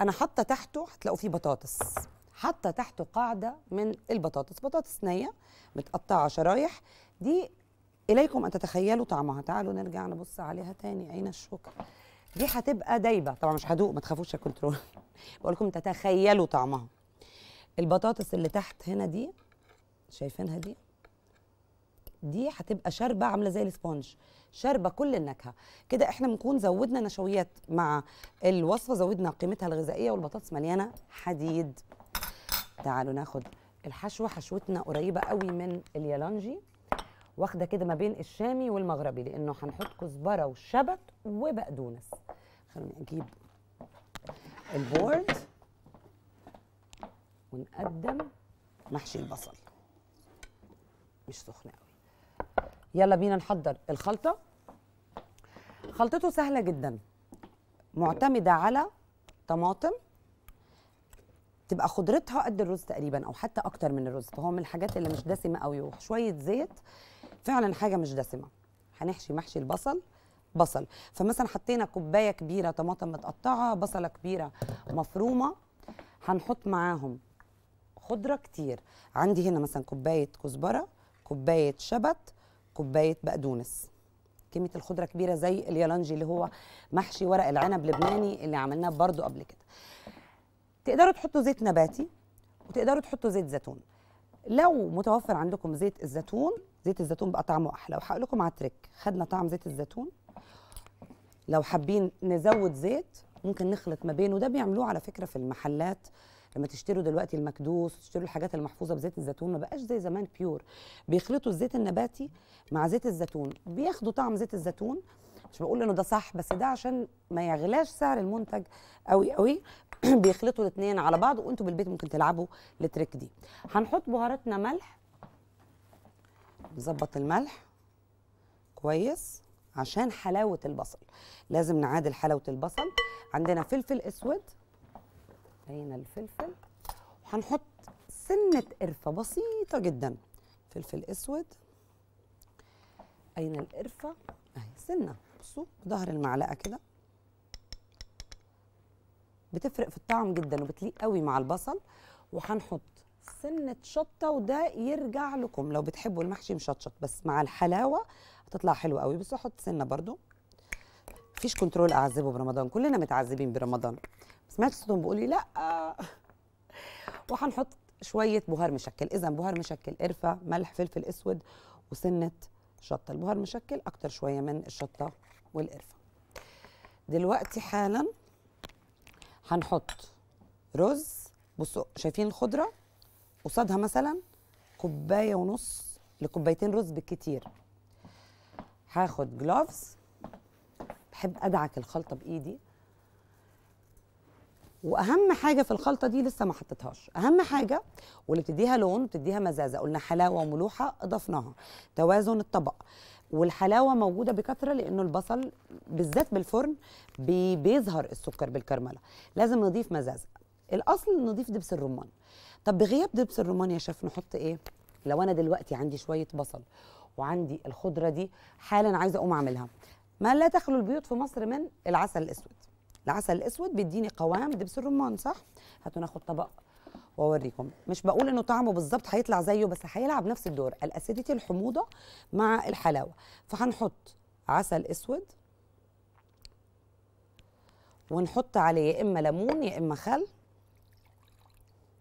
انا حاطه تحته هتلاقوا فيه بطاطس حاطه تحته قاعده من البطاطس بطاطس نيه متقطعه شرايح دي اليكم ان تتخيلوا طعمها تعالوا نرجع نبص عليها تاني اين الشكر دي هتبقى دايبه طبعا مش هدوق ما تخافوش يا كنترول بقول لكم تتخيلوا طعمها البطاطس اللي تحت هنا دي شايفينها دي دي هتبقى شاربه عامله زي الاسبونج شاربه كل النكهه كده احنا بنكون زودنا نشويات مع الوصفه زودنا قيمتها الغذائيه والبطاطس مليانه حديد تعالوا ناخد الحشوه حشوتنا قريبه قوي من اليالانجي واخده كده ما بين الشامي والمغربي لانه هنحط كزبره وشبت وبقدونس خلونا نجيب البورد ونقدم محشي البصل مش سخن قوي يلا بينا نحضر الخلطه خلطته سهله جدا معتمده على طماطم تبقى خضرتها قد الرز تقريبا او حتى اكتر من الرز فهو من الحاجات اللي مش دسمه قوي وشويه زيت فعلا حاجه مش دسمه هنحشي محشي البصل بصل فمثلا حطينا كوبايه كبيره طماطم متقطعه بصله كبيره مفرومه هنحط معاهم خضره كتير عندي هنا مثلا كوبايه كزبره كوبايه شبت كوبايه بقدونس كميه الخضره كبيره زي اليالانجي اللي هو محشي ورق العنب لبناني اللي عملناه برده قبل كده تقدروا تحطوا زيت نباتي وتقدروا تحطوا زيت زيتون لو متوفر عندكم زيت الزيتون زيت الزيتون بقى طعمه احلى وهقول لكم على تريك خدنا طعم زيت الزيتون لو حابين نزود زيت ممكن نخلط ما بينه ده بيعملوه على فكره في المحلات لما تشتروا دلوقتي المكدوس تشتروا الحاجات المحفوظه بزيت الزيتون ما بقاش زي زمان بيور بيخلطوا الزيت النباتي مع زيت الزيتون بياخدوا طعم زيت الزيتون مش بقول انه ده صح بس ده عشان ما يغلاش سعر المنتج قوي قوي بيخلطوا الاثنين على بعض وانتوا بالبيت ممكن تلعبوا التريك دي هنحط بهاراتنا ملح نظبط الملح كويس عشان حلاوه البصل لازم نعادل حلاوه البصل عندنا فلفل اسود هنا الفلفل وهنحط سنه قرفه بسيطه جدا فلفل اسود اين القرفه اهي سنه بصوا ظهر المعلقه كده بتفرق في الطعم جدا وبتليق قوي مع البصل وهنحط سنه شطه وده يرجع لكم لو بتحبوا المحشي مشطشط بس مع الحلاوه هتطلع حلوه قوي بس احط سنه برده فيش كنترول اعذبه برمضان كلنا متعذبين برمضان سمعت صوتهم بيقول لي لا وهنحط شويه بهار مشكل اذا بهار مشكل قرفه ملح فلفل اسود وسنه شطه البهار مشكل اكتر شويه من الشطه والقرفه دلوقتي حالا هنحط رز بصوا شايفين الخضره قصادها مثلا كوبايه ونص لكوبايتين رز بالكتير هاخد جلوفز بحب ادعك الخلطه بايدي واهم حاجه في الخلطه دي لسه ما حطيتهاش اهم حاجه واللي بتديها لون بتديها مزازه قلنا حلاوه وملوحه اضفناها توازن الطبق والحلاوه موجوده بكثره لانه البصل بالذات بالفرن بي بيظهر السكر بالكرمله لازم نضيف مزازه الاصل نضيف دبس الرمان طب بغياب دبس الرمان يا شيف نحط ايه لو انا دلوقتي عندي شويه بصل وعندي الخضره دي حالا عايزه اقوم اعملها ما لا تخلو البيوت في مصر من العسل الاسود العسل الاسود بيديني قوام دبس الرمان صح هاتوا ناخد طبق واوريكم مش بقول انه طعمه بالظبط هيطلع زيه بس هيلعب نفس الدور الاسيديتي الحموضه مع الحلاوه فهنحط عسل اسود ونحط عليه يا اما ليمون يا اما خل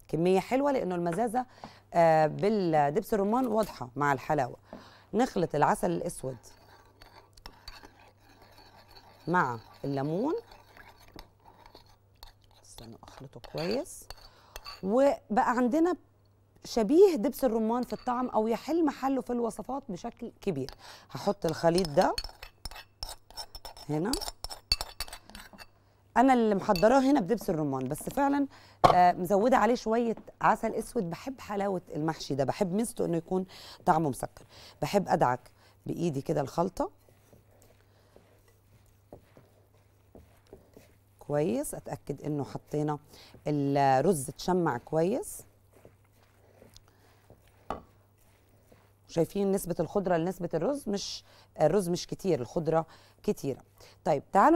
كميه حلوه لانه المزازه آه، بالدبس الرمان واضحه مع الحلاوه نخلط العسل الاسود مع الليمون استنى اخلطه كويس وبقى عندنا شبيه دبس الرمان في الطعم او يحل محله في الوصفات بشكل كبير هحط الخليط ده هنا انا اللي محضراه هنا بدبس الرمان بس فعلا آه مزوده عليه شويه عسل اسود بحب حلاوه المحشي ده بحب ميزته انه يكون طعمه مسكر بحب ادعك بايدي كده الخلطه كويس اتاكد انه حطينا الرز اتشمع كويس شايفين نسبه الخضره لنسبه الرز مش الرز مش كتير الخضره كتيره طيب تعالوا